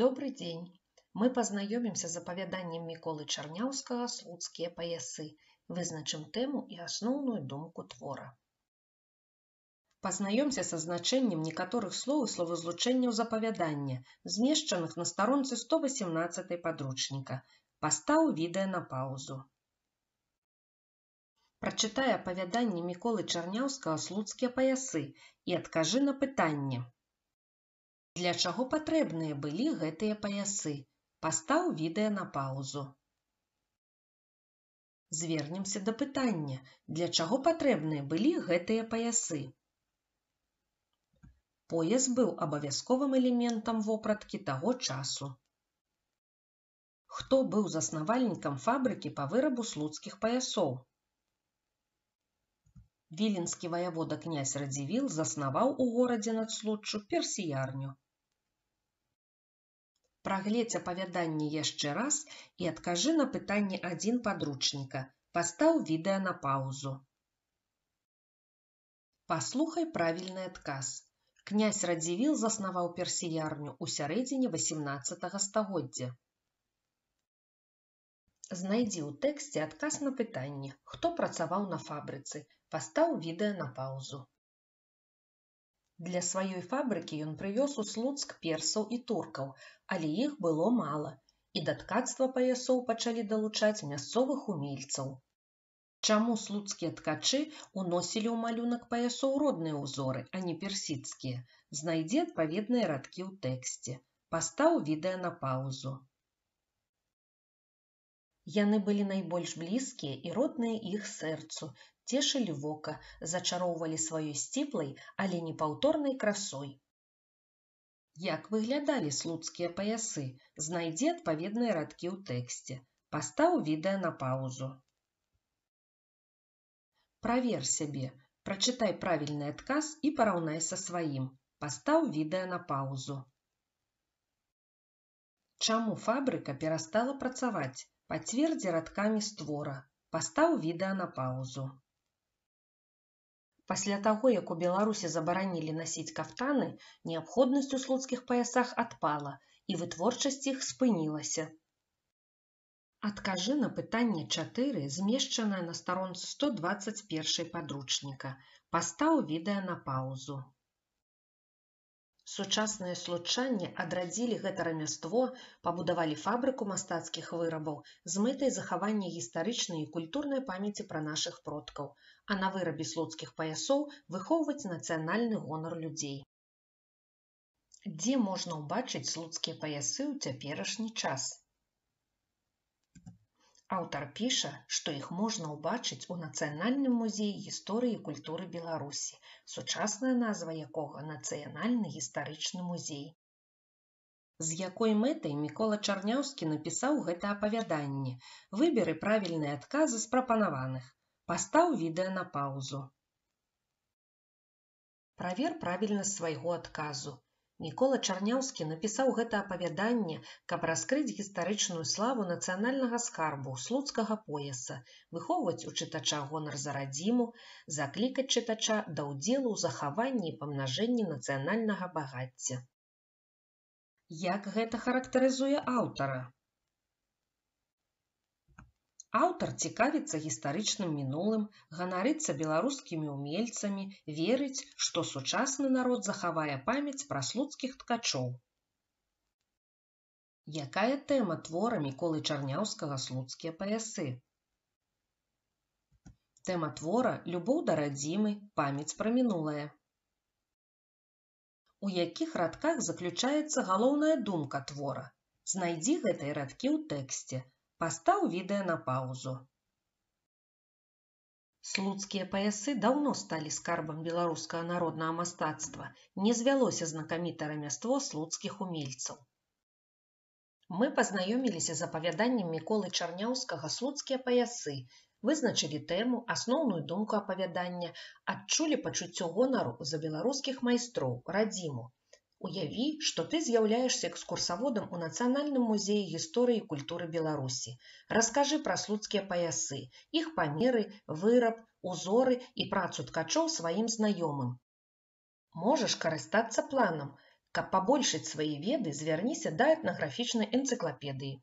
Добры дзень. Мы пазнаёмімся з апавяданнем Міколы Чарняўскага слуцкія паясы, вызначым тэму і асноўную думку твора. Пазнаёмся са значэннем некаторых слоў і словазлучэнняў запавядання, змешчаных на старонцы 118 падручніка. Пастаў відэа на паузу. Прачытае апавяданне Міколы Чарняўскага слуцкія паясы і адкажы на пытанне. Для чаго патрэбныя былі гэтыя паясы? Пастаў відэа на паўзу. Звернемся да пытання, для чаго патрэбныя былі гэтыя паясы. Пояс быў абавязковым элементам вопраткі таго часу. Хто быў заснавальнікам фабрыкі па вырабу слуцкіх паясоў? Віленскі ваявода князь Радзівіл заснаваў у горадзе над случчу персіярню. Прагледзь апавяданні яшчэ раз і адкажы на пытанне адзін падручніка. Пастаў відэа на паўзу. Паслухай правільны адказ. Князь Радзівіл заснаваў персіярню ў сярэдзіне 18 стагоддзя. Знайдзі ў тэксце адказ на пытанне, хто працаваў на фабрыцы, пастаў відэа на паўзу. Для сваёй фабрыкі ён прывёз у слуцк персаў і туркаў, але іх было мала, і да ткацтва паясоў пачалі далучаць мясцовых умельцаў. Чаму слуцкія ткачы уносілі ў малюнак паясоў родныя ўзоры, а не персідскія, знайдзе адпаведныя радкі ў тэксце. Пастаў відэа на паузу. Яны былі найбольш блізкія і родныя іх сэрцу, цешылі вока, зачароўвалі сваёй сціплай, але не паўторнай красой. Як выглядалі слуцкія паясы, знайдзе адпаведныя радкі ў тэксце. Пастаў відэа на паузу. Правер сябе, прачытай правільны адказ і параўнай са сваім. Пастаў відэа на паузу. Чаму фабрыка перастала працаваць? Пацвердзі радкамі створа. Пастаў відэа на паузу. Пасля таго, як у Беларусі забаранілі насіць кафтаны, неабходнасць у слуцкіх паясах адпала, і вытворчасць іх спынілася. Адкажы на пытанне 4, змешчанае на старон 121 падручніка. Пастаў відэа на паузу. Сучасныя случанні адрадзілі гэта рамяство, пабудавалі фабрыку мастацкіх вырабаў з мэтай захавання гістарычнай і культурнай памяці пра нашых продкаў, а на вырабе слуцкіх паясоў выхоўваць нацыянальны гонар людзей. Дзе можна ўбачыць слуцкія паясы ў цяперашні час? Аўтар піша, што іх можна ўбачыць у нацыянальным музеі гісторыі культуры Беларусі, сучасная назва якога нацыянальны гістарычны музей. З якой мэтай мікола чарняўскі напісаў гэта апавяданне выберы правільныя адказы з прапанаваных пастаў відэа на паузу. Правер правільна свайго адказу Мікола Чарняўскі напісаў гэта апавяданне, каб раскрыць гістарычную славу нацыянальнага скарбу слуцкага пояса, выхоўваць у чытача гонар за радзіму, заклікаць чытача да ўдзелу ў захаванні і памнажэнні нацыянальнага багацця. Як гэта характарызуе аўтара? Аўтар цікавіцца гістарычным мінулым, ганарыцца беларускімі ўмельцамі, верыць, што сучасны народ захавае памяць пра слуцкіх ткачоў. Якая тэма твора Міколы Чарняўскага слуцкія паясы? Тэма твора любоў да радзімы, памяць пра мінулае. У якіх радках заключаецца галоўная думка твора. Знайдзі гэтыя радкі ў тэксце, Пастаў відэа на паўзу. Слуцкія паясы даўно сталі скарбам беларускага народнага мастацтва, не звялося знакамітае рамяство слуцкіх умельцаў. Мы пазнаёміліся з апавяданнем міколы чарняўскага слуцкія паясы, вызначылі тэму асноўную думку апавядання, адчулі пачуццё гонару за беларускіх майстроў, радзіму, Уяві, што ты з'яўляешся экскурсаводам у нацыянальным музеі гісторыі культуры Беларусі. Раскажы пра слуцкія паясы, іх памеры, выраб, узоры і працу ткачоў сваім знаёмым. Можаш карыстацца планам, каб пабольшыць свае веды, звярніся да этнаграфічнай энцыклапедыі.